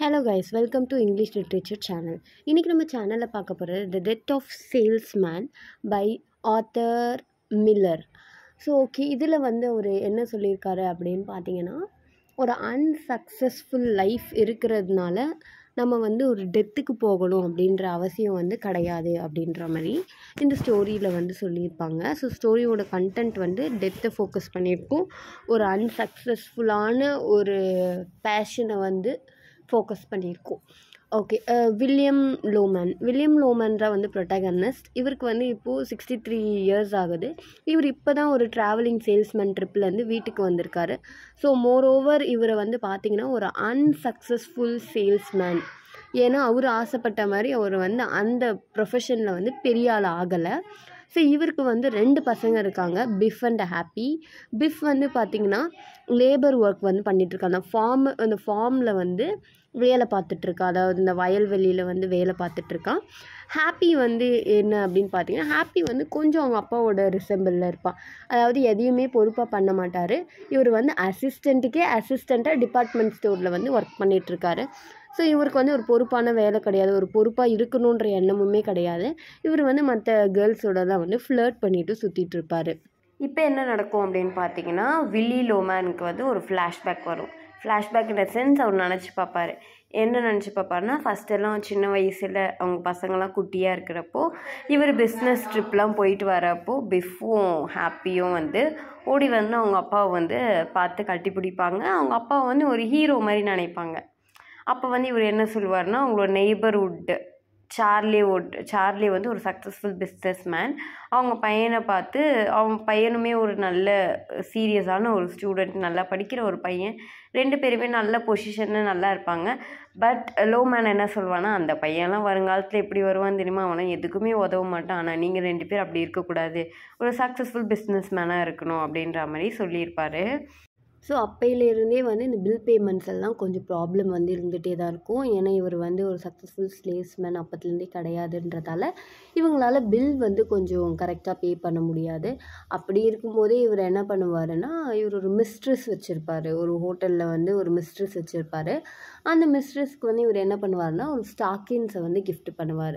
hello guys welcome to English literature channel இன்றைக்கி நம்ம சேனலில் பார்க்க போகிறது the death of salesman by Arthur Miller so okay இதில் வந்து ஒரு என்ன சொல்லியிருக்காரு அப்படின்னு பார்த்தீங்கன்னா ஒரு அன்சக்ஸஸ்ஃபுல் லைஃப் இருக்கிறதுனால நம்ம வந்து ஒரு டெத்துக்கு போகணும் அப்படின்ற அவசியம் வந்து கிடையாது அப்படின்ற மாதிரி இந்த ஸ்டோரியில் வந்து சொல்லியிருப்பாங்க ஸோ ஸ்டோரியோட கண்டென்ட் வந்து டெத்தை ஃபோக்கஸ் பண்ணியிருக்கும் ஒரு அன்சக்ஸஸ்ஃபுல்லான ஒரு பேஷனை வந்து ஃபோக்கஸ் பண்ணியிருக்கோம் ஓகே வில்லியம் லோமன் வில்லியம் லோமன்ற வந்து ப்ரொட்டாகனஸ்ட் இவருக்கு வந்து இப்போது சிக்ஸ்டி த்ரீ இயர்ஸ் ஆகுது இவர் இப்போ தான் ஒரு ட்ராவலிங் சேல்ஸ்மேன் ட்ரிப்லேருந்து வீட்டுக்கு வந்திருக்காரு ஸோ மோரோவர் இவரை வந்து பார்த்திங்கன்னா ஒரு அன்சக்ஸஸ்ஃபுல் சேல்ஸ்மேன் ஏன்னா அவர் ஆசைப்பட்ட மாதிரி அவர் வந்து அந்த ப்ரொஃபஷனில் வந்து பெரிய ஆள் ஆகலை ஸோ இவருக்கு வந்து ரெண்டு பசங்க இருக்காங்க பிஃப் அண்ட் ஹாப்பி பிஃப் வந்து பார்த்திங்கன்னா லேபர் ஒர்க் வந்து பண்ணிகிட்ருக்காங்க ஃபார்ம் அந்த ஃபார்மில் வந்து வேலை பார்த்துட்ருக்கா அதாவது இந்த வயல்வெளியில் வந்து வேலை பார்த்துட்ருக்கான் ஹாப்பி வந்து என்ன அப்படின்னு பார்த்தீங்கன்னா ஹாப்பி வந்து கொஞ்சம் அவங்க அப்பாவோட ரிசம்பிளில் இருப்பான் அதாவது எதையுமே பொறுப்பாக பண்ண மாட்டார் இவர் வந்து அசிஸ்டண்ட்டுக்கே அசிஸ்டண்ட்டாக டிபார்ட்மெண்ட் ஸ்டோரில் வந்து ஒர்க் பண்ணிகிட்ருக்காரு ஸோ இவருக்கு வந்து ஒரு பொறுப்பான வேலை கிடையாது ஒரு பொறுப்பாக இருக்கணுன்ற எண்ணமுமே கிடையாது இவர் வந்து மற்ற கேர்ள்ஸோட தான் வந்து ஃப்ளர்ட் பண்ணிவிட்டு சுற்றிட்டு இருப்பார் இப்போ என்ன நடக்கும் அப்படின்னு பார்த்தீங்கன்னா வில்லி லோமேனுக்கு வந்து ஒரு ஃப்ளாஷ்பேக் வரும் ஃப்ளாஷ்பேக் இந்த சென்ஸ் அவர் நினச்சி பார்ப்பார் என்ன நினச்சி பார்ப்பாருன்னா ஃபஸ்ட்டெல்லாம் சின்ன வயசில் அவங்க பசங்கள்லாம் குட்டியாக இருக்கிறப்போ இவர் பிஸ்னஸ் ட்ரிப்லாம் போயிட்டு வரப்போ பிஃபும் ஹாப்பியும் வந்து ஓடி வந்து அவங்க அப்பாவை வந்து பார்த்து கட்டி பிடிப்பாங்க அவங்க அப்பாவை வந்து ஒரு ஹீரோ மாதிரி நினைப்பாங்க அப்போ வந்து இவர் என்ன சொல்லுவார்னா அவங்களோட நெய்பர்ஹுட்டு சார்லி ஓட் சார்லி வந்து ஒரு சக்ஸஸ்ஃபுல் பிஸ்னஸ் மேன் அவங்க பையனை பார்த்து அவங்க பையனுமே ஒரு நல்ல சீரியஸான ஒரு ஸ்டூடெண்ட் நல்லா படிக்கிற ஒரு பையன் ரெண்டு பேருமே நல்ல பொசிஷனில் நல்லா இருப்பாங்க பட் லோ மேன் என்ன சொல்வான்னா அந்த பையன்லாம் வருங்காலத்தில் எப்படி வருவான் தெரியுமா அவனால் எதுக்குமே உதவ மாட்டான் ஆனால் நீங்கள் ரெண்டு பேர் அப்படி இருக்கக்கூடாது ஒரு சக்ஸஸ்ஃபுல் பிஸ்னஸ் மேனாக இருக்கணும் அப்படின்ற மாதிரி சொல்லியிருப்பார் ஸோ அப்போயிலேருந்தே வந்து இந்த பில் பேமெண்ட்ஸ் எல்லாம் கொஞ்சம் ப்ராப்ளம் வந்து இருந்துகிட்டே தான் இருக்கும் ஏன்னா இவர் வந்து ஒரு சக்ஸஸ்ஃபுல் ஸ்லேஸ்மேன் அப்போத்துலேருந்தே கிடையாதுன்றதால இவங்களால் பில் வந்து கொஞ்சம் கரெக்டாக பே பண்ண முடியாது அப்படி இருக்கும்போதே இவர் என்ன பண்ணுவாருன்னா இவர் ஒரு மிஸ்ட்ரஸ் வச்சுருப்பார் ஒரு ஹோட்டலில் வந்து ஒரு மிஸ்ட்ரஸ் வச்சுருப்பார் அந்த மிஸ்ட்ரஸ்க்கு வந்து இவர் என்ன பண்ணுவார்னா ஒரு ஸ்டாக்கின்ஸை வந்து கிஃப்ட் பண்ணுவார்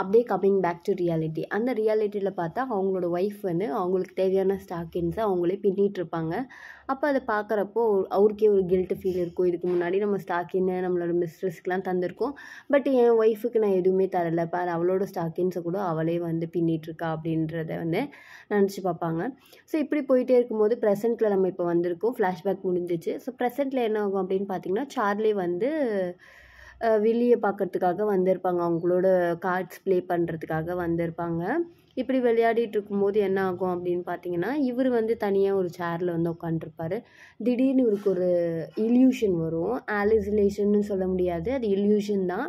அப்படியே கம்மிங் பேக் டு ரியாலிட்டி அந்த ரியாலிட்டியில் பார்த்தா அவங்களோட ஒய்ஃப் வந்து அவங்களுக்கு தேவையான ஸ்டாக்கின்ஸை அவங்களே பின்னிட்டுருப்பாங்க அப்போ அதை பார்க்குறப்போ அவருக்கே ஒரு கில்ட்டு ஃபீல் இருக்கும் இதுக்கு முன்னாடி நம்ம ஸ்டாக்கின்னு நம்மளோட மிஸ்ட்ரெஸ்க்கெலாம் தந்திருக்கோம் பட் என் ஒய்ஃபுக்கு நான் எதுவுமே தரலை பார் அவளோட ஸ்டாக்கின்ஸை கூட அவளே வந்து பின்னிட்டுருக்கா அப்படின்றத வந்து நினச்சி பார்ப்பாங்க ஸோ இப்படி போயிட்டே இருக்கும்போது ப்ரெசென்ட்டில் நம்ம இப்போ வந்திருக்கோம் ஃப்ளாஷ்பேக் முடிஞ்சிச்சு ஸோ ப்ரெசென்ட்டில் என்ன ஆகும் அப்படின்னு பார்த்தீங்கன்னா சார்லி வந்து வெளியே பார்க்கறதுக்காக வந்திருப்பாங்க அவங்களோட கார்ட்ஸ் ப்ளே பண்ணுறதுக்காக வந்திருப்பாங்க இப்படி விளையாடிட்டு இருக்கும்போது என்ன ஆகும் அப்படின்னு பார்த்தீங்கன்னா இவர் வந்து தனியாக ஒரு சேரில் வந்து உட்காந்துருப்பார் திடீர்னு இவருக்கு ஒரு இல்யூஷன் வரும் ஆலிசிலேஷன்னு சொல்ல முடியாது அது இல்யூஷன் தான்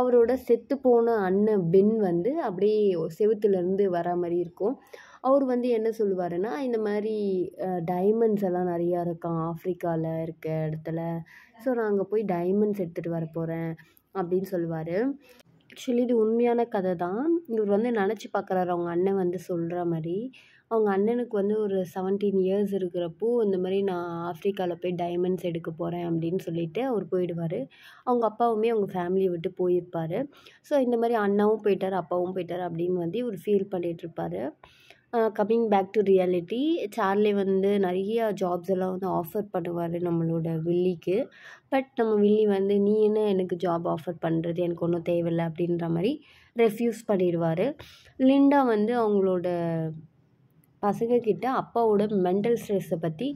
அவரோட செத்து போன அண்ணன் பென் வந்து அப்படியே செவுத்துலேருந்து வர மாதிரி இருக்கும் அவர் வந்து என்ன சொல்லுவாருன்னா இந்த மாதிரி டைமண்ட்ஸ் எல்லாம் நிறையா இருக்கான் ஆஃப்ரிக்காவில் இருக்க இடத்துல ஸோ நான் அங்கே போய் டைமண்ட்ஸ் எடுத்துகிட்டு வர போகிறேன் அப்படின்னு சொல்லுவார் ஆக்சுவலி இது உண்மையான கதை தான் இவர் வந்து நினச்சி பார்க்குறாரு அவங்க அண்ணன் வந்து சொல்கிற மாதிரி அவங்க அண்ணனுக்கு வந்து ஒரு செவன்டீன் இயர்ஸ் இருக்கிறப்போ இந்த மாதிரி நான் ஆஃப்ரிக்காவில் போய் டைமண்ட்ஸ் எடுக்க போகிறேன் அப்படின்னு சொல்லிட்டு அவர் போயிடுவார் அவங்க அப்பாவுமே அவங்க ஃபேமிலியை விட்டு போயிருப்பார் ஸோ இந்த மாதிரி அண்ணாவும் போயிட்டார் அப்பாவும் போயிட்டார் அப்படின்னு வந்து இவர் ஃபீல் இருப்பார் coming back to reality Charlie வந்து நிறையா ஜாப்ஸ் எல்லாம் வந்து ஆஃபர் பண்ணுவார் நம்மளோட வில்லிக்கு பட் நம்ம வில்லி வந்து நீ என்ன எனக்கு ஜாப் ஆஃபர் பண்ணுறது எனக்கு ஒன்றும் தேவையில்லை அப்படின்ற மாதிரி ரெஃப்யூஸ் பண்ணிடுவார் லிண்டா வந்து அவங்களோட பசங்கக்கிட்ட அப்பாவோட மென்டல் ஸ்ட்ரெஸ்ஸை பற்றி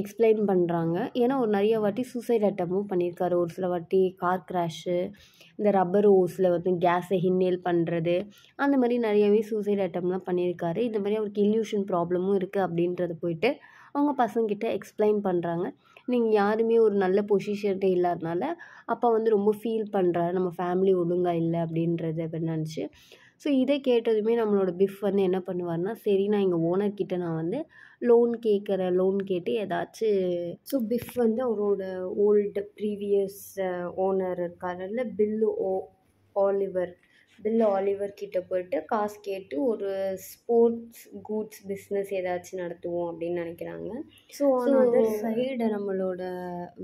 எக்ஸ்பிளைன் பண்ணுறாங்க ஏன்னா ஒரு நிறைய வாட்டி சூசைட் அட்டமும் பண்ணியிருக்காரு ஒரு சில வாட்டி கார் க்ராஷு இந்த ரப்பர் ஓஸில் வந்து கேஸை ஹின்னேல் பண்ணுறது அந்த மாதிரி நிறையவே சூசைட் அட்டம்லாம் பண்ணியிருக்காரு இந்த மாதிரி அவருக்கு இல்யூஷன் ப்ராப்ளமும் இருக்குது அப்படின்றத போயிட்டு அவங்க பசங்கிட்ட எக்ஸ்பிளைன் பண்ணுறாங்க நீங்கள் யாருமே ஒரு நல்ல பொசிஷன்ட்டே இல்லாதனால அப்பா வந்து ரொம்ப ஃபீல் பண்ணுறாரு நம்ம ஃபேமிலி ஒழுங்காக இல்லை அப்படின்றத நினச்சி ஸோ இதை கேட்டதுமே நம்மளோட பிஃப் வந்து என்ன பண்ணுவார்னா சரி நான் எங்கள் ஓனர்கிட்ட நான் வந்து லோன் கேட்குறேன் லோன் கேட்டு ஏதாச்சும் ஸோ பிஃப் வந்து அவரோட ஓல்டு ப்ரீவியஸ் ஓனர் இருக்காரில் Bill oh Oliver Bill Oliver கிட்ட போயிட்டு காசு கேட்டு ஒரு ஸ்போர்ட்ஸ் கூட்ஸ் பிஸ்னஸ் ஏதாச்சும் நடத்துவோம் அப்படின்னு நினைக்கிறாங்க ஸோ அந்த சைடு நம்மளோட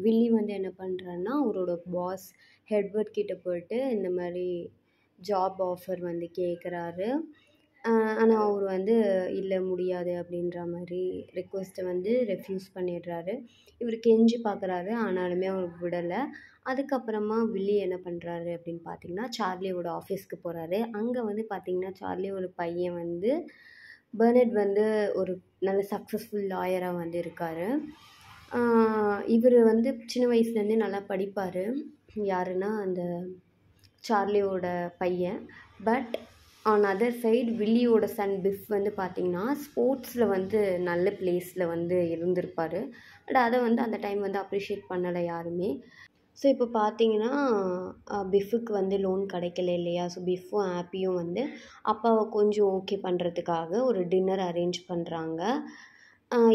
வில்லி வந்து என்ன பண்ணுறன்னா அவரோட பாஸ் ஹெட்வர்ட் கிட்ட போயிட்டு இந்த மாதிரி ஜாப் ஆஃபர் வந்து கேட்குறாரு ஆனால் அவர் வந்து இல்லை முடியாது அப்படின்ற மாதிரி ரெக்வஸ்ட்டை வந்து ரெஃப்யூஸ் பண்ணிடுறாரு இவர் கெஞ்சி பார்க்குறாரு ஆனாலுமே அவர் விடலை அதுக்கப்புறமா வில்லி என்ன பண்ணுறாரு அப்படின்னு பார்த்தீங்கன்னா சார்லியோட ஆஃபீஸ்க்கு போகிறாரு அங்கே வந்து பார்த்தீங்கன்னா சார்லி ஒரு பையன் வந்து பர்னட் வந்து ஒரு நல்ல சக்ஸஸ்ஃபுல் லாயராக வந்து இருக்கார் இவர் வந்து சின்ன வயசுலேருந்தே நல்லா படிப்பார் யாருன்னா அந்த சார்லியோட பையன் பட் ஆன் அதர் சைடு வில்லியோட சன் பிஃப் வந்து பார்த்திங்கன்னா ஸ்போர்ட்ஸில் வந்து நல்ல பிளேஸில் வந்து இருந்திருப்பார் பட் அதை வந்து அந்த டைம் வந்து அப்ரிஷியேட் பண்ணலை யாருமே ஸோ இப்போ பார்த்தீங்கன்னா பிஃபுக்கு வந்து லோன் கிடைக்கல இல்லையா ஸோ பிஃபும் ஆப்பியும் வந்து அப்பாவை கொஞ்சம் ஓகே பண்ணுறதுக்காக ஒரு டின்னர் அரேஞ்ச் பண்ணுறாங்க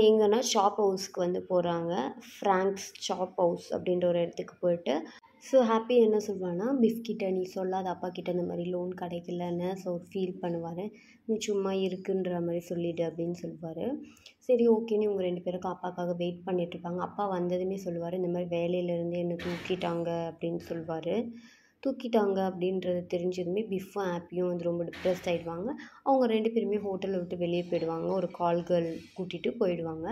எங்கன்னா ஷாப் ஹவுஸ்க்கு வந்து போகிறாங்க ஃப்ராங்க்ஸ் ஷாப் ஹவுஸ் அப்படின்ற ஒரு இடத்துக்கு போயிட்டு ஸோ ஹாப்பி என்ன சொல்வான்னா கிட்டே நீ சொல்லாத அப்பா கிட்ட இந்த மாதிரி லோன் கிடைக்கலன்னு ஸோ ஃபீல் பண்ணுவார் நீ சும்மா இருக்குன்ற மாதிரி சொல்லிவிடு அப்படின்னு சொல்லுவார் சரி ஓகேன்னு இவங்க ரெண்டு பேருக்கும் அப்பாக்காக வெயிட் பண்ணிகிட்ருப்பாங்க அப்பா வந்ததுமே சொல்லுவார் இந்த மாதிரி வேலையிலேருந்து என்னை தூக்கிட்டாங்க அப்படின்னு சொல்லுவார் தூக்கிட்டாங்க அப்படின்றது தெரிஞ்சதுமே பிஃபும் ஹாப்பியும் வந்து ரொம்ப டிப்ரெஸ்ட் ஆகிடுவாங்க அவங்க ரெண்டு பேருமே ஹோட்டலை விட்டு வெளியே போயிடுவாங்க ஒரு கால்கள் கூட்டிகிட்டு போயிடுவாங்க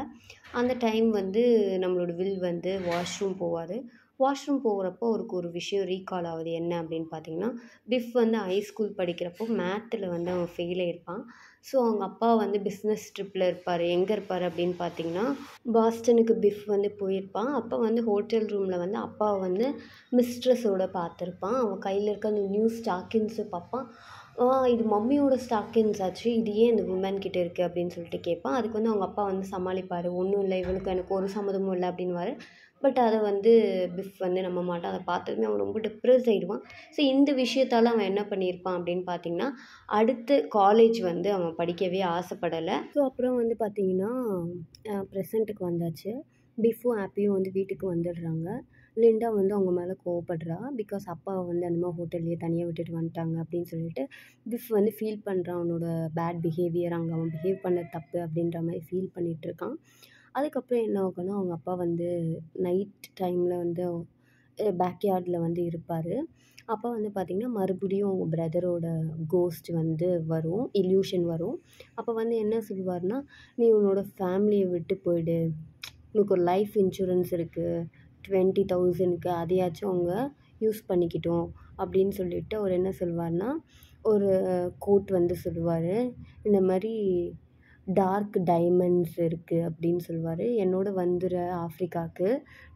அந்த டைம் வந்து நம்மளோட வில் வந்து வாஷ்ரூம் போவார் வாஷ்ரூம் போகிறப்போ அவருக்கு ஒரு விஷயம் ரீகால் ஆகுது என்ன அப்படின்னு பார்த்தீங்கன்னா பிஃப் வந்து ஹை ஸ்கூல் படிக்கிறப்போ மேத்தில் வந்து அவன் ஃபெயில் ஆகியிருப்பான் ஸோ அவங்க அப்பா வந்து பிஸ்னஸ் ட்ரிப்பில் இருப்பார் எங்கே இருப்பார் அப்படின்னு பார்த்தீங்கன்னா பாஸ்டனுக்கு பிஃப் வந்து போயிருப்பான் அப்போ வந்து ஹோட்டல் ரூமில் வந்து அப்பாவை வந்து மிஸ்ட்ரஸோடு பார்த்துருப்பான் அவன் கையில் இருக்க அந்த நியூ ஸ்டாக்கின்ஸை பார்ப்பான் இது மம்மியோட ஸ்டாக்கின்ஸ் ஆச்சு இது ஏன் இந்த உமன் கிட்ட இருக்குது அப்படின்னு சொல்லிட்டு கேட்பான் அதுக்கு வந்து அவங்க அப்பா வந்து சமாளிப்பார் ஒன்றும் இல்லை இவளுக்கு எனக்கு ஒரு சம்மதமும் இல்லை வார் பட் அதை வந்து பிஃப் வந்து நம்ப மாட்டான் அதை பார்த்ததுமே அவன் ரொம்ப டிப்ரெஸ் ஆகிடுவான் ஸோ இந்த விஷயத்தால் அவன் என்ன பண்ணியிருப்பான் அப்படின்னு பார்த்தீங்கன்னா அடுத்து காலேஜ் வந்து அவன் படிக்கவே ஆசைப்படலை ஸோ அப்புறம் வந்து பார்த்தீங்கன்னா ப்ரெசண்ட்டுக்கு வந்தாச்சு பிஃபும் ஆப்பியும் வந்து வீட்டுக்கு வந்துடுறாங்க லிண்டா வந்து அவங்க மேலே கோவப்படுறா பிகாஸ் அப்பாவை வந்து அந்த மாதிரி ஹோட்டல்லையே தனியாக விட்டுட்டு வந்துட்டாங்க அப்படின்னு சொல்லிட்டு திஃப் வந்து ஃபீல் பண்ணுறான் அவனோட பேட் பிஹேவியர் அங்கே அவன் பிஹேவ் பண்ண தப்பு அப்படின்ற மாதிரி ஃபீல் பண்ணிகிட்ருக்கான் அதுக்கப்புறம் என்ன ஆகும்னா அவங்க அப்பா வந்து நைட் டைமில் வந்து பேக்யார்டில் வந்து இருப்பார் அப்போ வந்து பார்த்திங்கன்னா மறுபடியும் அவங்க பிரதரோட கோஸ்ட் வந்து வரும் இல்யூஷன் வரும் அப்போ வந்து என்ன சொல்லுவார்னா நீ உன்னோட ஃபேமிலியை விட்டு போயிடு உனக்கு ஒரு லைஃப் இன்சூரன்ஸ் இருக்குது டுவெண்ட்டி தௌசண்ட்க்கு அதையாச்சும் அவங்க யூஸ் பண்ணிக்கிட்டோம் அப்படின்னு சொல்லிவிட்டு அவர் என்ன சொல்வார்னா ஒரு கோட் வந்து சொல்லுவார் இந்த மாதிரி டார்க் டைமண்ட்ஸ் இருக்குது அப்படின்னு சொல்லுவார் என்னோட வந்துற ஆஃப்ரிக்காவுக்கு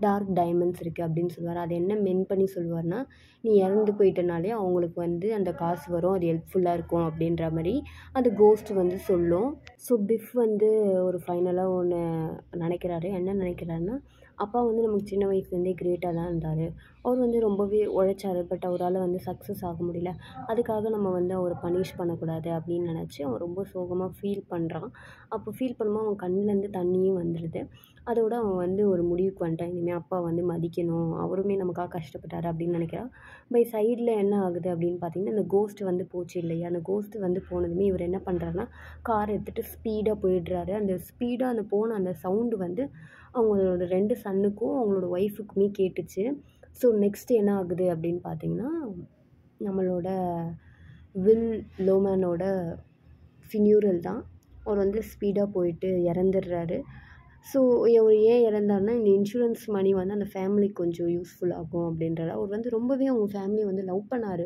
டார்க் டைமண்ட்ஸ் இருக்குது அப்படின்னு சொல்லுவார் அது என்ன மென் பண்ணி சொல்லுவார்னா நீ இறந்து போயிட்டனாலே அவங்களுக்கு வந்து அந்த காசு வரும் அது ஹெல்ப்ஃபுல்லாக இருக்கும் அப்படின்ற மாதிரி அது கோஸ்ட் வந்து சொல்லும் ஸோ பிஃப் வந்து ஒரு ஃபைனலாக ஒன்று நினைக்கிறாரு என்ன நினைக்கிறாருன்னா அப்பா வந்து நமக்கு சின்ன வயசுலேருந்தே கிரேட்டாக தான் இருந்தார் அவர் வந்து ரொம்பவே உழைச்சாரு பட் அவரால் வந்து சக்ஸஸ் ஆக முடியல அதுக்காக நம்ம வந்து அவரை பனிஷ் பண்ணக்கூடாது அப்படின்னு நினச்சி அவன் ரொம்ப சோகமாக ஃபீல் பண்ணுறான் அப்போ ஃபீல் பண்ணும்போது அவன் கண்ணிலேருந்து தண்ணியும் வந்துடுது அதோட அவன் வந்து ஒரு முடிவுக்கு வந்துட்டான் இனிமேல் அப்பா வந்து மதிக்கணும் அவருமே நமக்காக கஷ்டப்பட்டார் அப்படின்னு நினைக்கிறான் பை சைடில் என்ன ஆகுது அப்படின்னு பார்த்தீங்கன்னா அந்த கோஸ்ட் வந்து போச்சு இல்லையா அந்த கோஸ்ட்டு வந்து போனதுமே இவர் என்ன பண்ணுறாருன்னா கார் எடுத்துகிட்டு ஸ்பீடாக போயிடுறாரு அந்த ஸ்பீடாக அந்த போன அந்த சவுண்டு வந்து அவங்களோட ரெண்டு சன்னுக்கும் அவங்களோட ஒய்ஃபுக்குமே கேட்டுச்சு ஸோ நெக்ஸ்ட் என்ன ஆகுது அப்படின்னு பார்த்தீங்கன்னா நம்மளோட வில் லோமேனோட ஃபினியூரல் தான் அவர் வந்து ஸ்பீடாக போயிட்டு இறந்துடுறாரு ஸோ அவர் ஏன் இறந்தாருன்னா இந்த இன்சூரன்ஸ் மணி வந்து அந்த ஃபேமிலிக்கு கொஞ்சம் யூஸ்ஃபுல் ஆகும் அப்படின்றாரு அவர் வந்து ரொம்பவே அவங்க ஃபேமிலியை வந்து லவ் பண்ணார்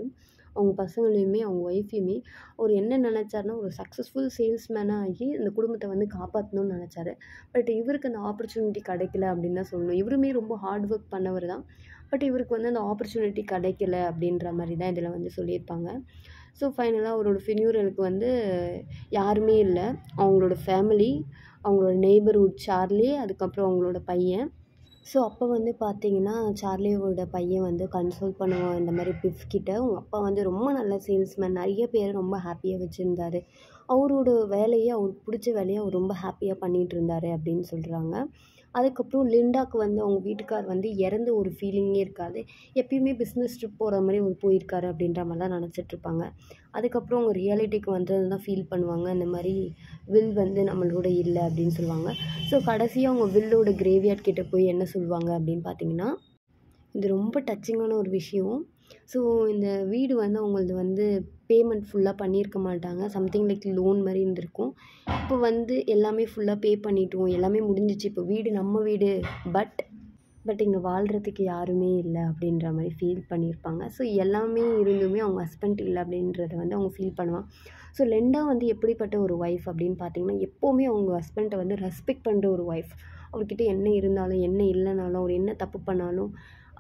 அவங்க பசங்களையுமே அவங்க ஒய்ஃபையுமே அவர் என்ன நினச்சாருன்னா ஒரு சக்ஸஸ்ஃபுல் சேல்ஸ்மேனாக ஆகி இந்த குடும்பத்தை வந்து காப்பாற்றணும்னு நினச்சாரு பட் இவருக்கு அந்த ஆப்பர்ச்சுனிட்டி கிடைக்கல அப்படின்னு தான் சொல்லணும் இவருமே ரொம்ப ஹார்ட் ஒர்க் பண்ணவர் தான் பட் இவருக்கு வந்து அந்த ஆப்பர்ச்சுனிட்டி கிடைக்கல அப்படின்ற மாதிரி தான் இதில் வந்து சொல்லியிருப்பாங்க ஸோ ஃபைனலாக அவரோட ஃபினியூரலுக்கு வந்து யாருமே இல்லை அவங்களோட ஃபேமிலி அவங்களோட நெய்பர்ஹுட் சார்லி அதுக்கப்புறம் அவங்களோட பையன் ஸோ அப்போ வந்து பார்த்தீங்கன்னா சார்லியோட பையன் வந்து கன்சோல் பண்ணுவோம் இந்த மாதிரி பிஃப்கிட்ட உங்கள் அப்பா வந்து ரொம்ப நல்ல சேல்ஸ்மேன் நிறைய பேர் ரொம்ப ஹாப்பியாக வச்சுருந்தாரு அவரோட வேலையை அவர் பிடிச்ச வேலையை அவர் ரொம்ப ஹாப்பியாக பண்ணிகிட்டு இருந்தார் அப்படின்னு சொல்கிறாங்க அதுக்கப்புறம் லிண்டாவுக்கு வந்து அவங்க வீட்டுக்கார் வந்து இறந்த ஒரு ஃபீலிங்கே இருக்காது எப்பயுமே பிஸ்னஸ் ட்ரிப் போகிற மாதிரி அவர் போயிருக்காரு அப்படின்ற மாதிரி தான் நினச்சிட்ருப்பாங்க அதுக்கப்புறம் அவங்க ரியாலிட்டிக்கு வந்து தான் ஃபீல் பண்ணுவாங்க இந்த மாதிரி வில் வந்து நம்மளோட இல்லை அப்படின்னு சொல்லுவாங்க ஸோ கடைசியாக அவங்க வில்லோட கிரேவியார்ட் கிட்டே போய் என்ன சொல்லுவாங்க அப்படின்னு பார்த்தீங்கன்னா இது ரொம்ப டச்சிங்கான ஒரு விஷயம் ஸோ இந்த வீடு வந்து அவங்களது வந்து பேமெண்ட் ஃபுல்லாக பண்ணியிருக்க மாட்டாங்க சம்திங் லைக் லோன் மாதிரி இருந்திருக்கும் இப்போ வந்து எல்லாமே ஃபுல்லாக பே பண்ணிட்டோம் எல்லாமே முடிஞ்சிச்சு இப்போ வீடு நம்ம வீடு பட் பட் இங்கே வாழ்கிறதுக்கு யாருமே இல்லை அப்படின்ற மாதிரி ஃபீல் பண்ணியிருப்பாங்க ஸோ எல்லாமே இருந்துமே அவங்க ஹஸ்பண்ட் இல்லை அப்படின்றத வந்து அவங்க ஃபீல் பண்ணுவாங்க ஸோ லெண்டா வந்து எப்படிப்பட்ட ஒரு ஒய்ஃப் அப்படின்னு பார்த்தீங்கன்னா எப்போவுமே அவங்க ஹஸ்பண்ட்டை வந்து ரெஸ்பெக்ட் பண்ணுற ஒரு ஒய்ஃப் அவர்கிட்ட என்ன இருந்தாலும் என்ன இல்லைனாலும் அவர் என்ன தப்பு பண்ணாலும்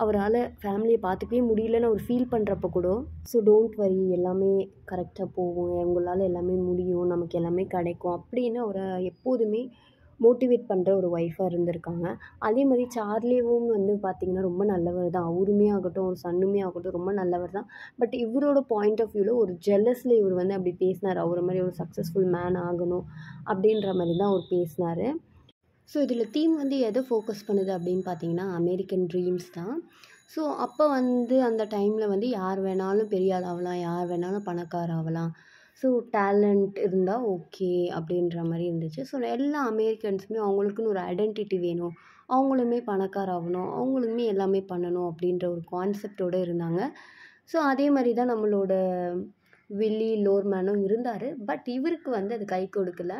அவரால் ஃபேமிலியை பார்த்துக்கவே முடியலன்னு அவர் ஃபீல் பண்ணுறப்ப கூட ஸோ டோன்ட் வரி எல்லாமே கரெக்டாக போகும் உங்களால் எல்லாமே முடியும் நமக்கு எல்லாமே கிடைக்கும் அப்படின்னு அவரை எப்போதுமே மோட்டிவேட் பண்ணுற ஒரு ஒய்ஃபாக இருந்திருக்காங்க அதே மாதிரி சார்லேவும் வந்து பார்த்திங்கன்னா ரொம்ப நல்லவர் தான் அவருமே ஆகட்டும் ஒரு சன்னுமே ஆகட்டும் ரொம்ப நல்லவர் தான் பட் இவரோட பாயிண்ட் ஆஃப் வியூவில் ஒரு ஜெல்லஸில் இவர் வந்து அப்படி பேசினார் அவரை மாதிரி ஒரு சக்ஸஸ்ஃபுல் மேன் ஆகணும் அப்படின்ற மாதிரி தான் அவர் பேசினார் ஸோ இதில் தீம் வந்து எதை ஃபோக்கஸ் பண்ணுது அப்படின்னு பார்த்தீங்கன்னா அமெரிக்கன் ட்ரீம்ஸ் தான் ஸோ அப்போ வந்து அந்த டைமில் வந்து யார் வேணாலும் பெரிய ஆள் ஆகலாம் யார் வேணாலும் பணக்கார ஆகலாம் ஸோ டேலண்ட் இருந்தால் ஓகே அப்படின்ற மாதிரி இருந்துச்சு ஸோ எல்லா அமெரிக்கன்ஸுமே அவங்களுக்குன்னு ஒரு ஐடென்டிட்டி வேணும் அவங்களுமே பணக்கார ஆகணும் அவங்களுமே எல்லாமே பண்ணணும் அப்படின்ற ஒரு கான்செப்டோடு இருந்தாங்க ஸோ அதே மாதிரி தான் நம்மளோட வில்லி லோர்மேனும் இருந்தார் பட் இவருக்கு வந்து அது கை கொடுக்கல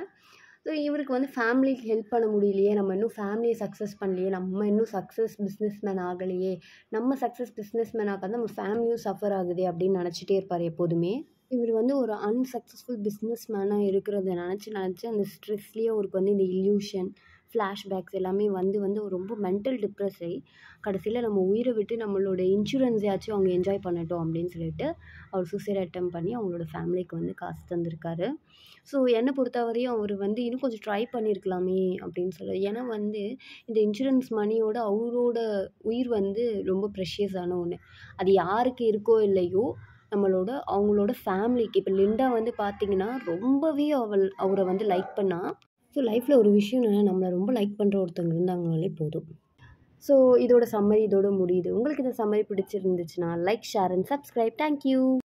ஸோ இவருக்கு வந்து ஃபேமிலிக்கு ஹெல்ப் பண்ண முடியலையே நம்ம இன்னும் ஃபேமிலியை சக்ஸஸ் பண்ணலையே நம்ம இன்னும் சக்ஸஸ் பிஸ்னஸ் மேன் ஆகலையே நம்ம சக்ஸஸ் பிஸ்னஸ் மேன் ஆகாது நம்ம ஃபேமிலியும் சஃபர் ஆகுது அப்படின்னு நினச்சிட்டே இருப்பார் எப்போதுமே இவர் வந்து ஒரு அன்சக்ஸஸ்ஃபுல் பிஸ்னஸ் மேனாக இருக்கிறத நினச்சி நினச்சி அந்த ஸ்ட்ரெஸ்லேயே அவருக்கு வந்து இந்த இல்யூஷன் ஃப்ளாஷ்பேக்ஸ் எல்லாமே வந்து வந்து ரொம்ப மென்டல் டிப்ரெஸ் ஆகி கடைசியில் நம்ம உயிரை விட்டு நம்மளோட இன்சூரன்ஸையாச்சும் அவங்க என்ஜாய் பண்ணட்டும் அப்படின்னு சொல்லிட்டு அவர் சூசைட் அட்டம் பண்ணி அவங்களோட ஃபேமிலிக்கு வந்து காசு தந்திருக்காரு ஸோ என்னை பொறுத்தவரையும் அவர் வந்து இன்னும் கொஞ்சம் ட்ரை பண்ணியிருக்கலாமே அப்படின்னு சொல்ல ஏன்னா வந்து இந்த இன்சூரன்ஸ் மணியோட அவரோட உயிர் வந்து ரொம்ப ப்ரெஷியஸான ஒன்று அது யாருக்கு இருக்கோ இல்லையோ நம்மளோட அவங்களோட ஃபேமிலிக்கு இப்போ லிண்டா வந்து பார்த்திங்கன்னா ரொம்பவே அவள் அவரை வந்து லைக் பண்ணால் ஸோ லைஃப்பில் ஒரு விஷயம் என்னென்னா நம்மளை ரொம்ப லைக் பண்ணுற ஒருத்தவங்க இருந்தாங்கனாலே போதும் ஸோ இதோட சம்மரி இதோட முடியுது உங்களுக்கு இந்த சம்மரி பிடிச்சிருந்துச்சுன்னா like share and subscribe thank you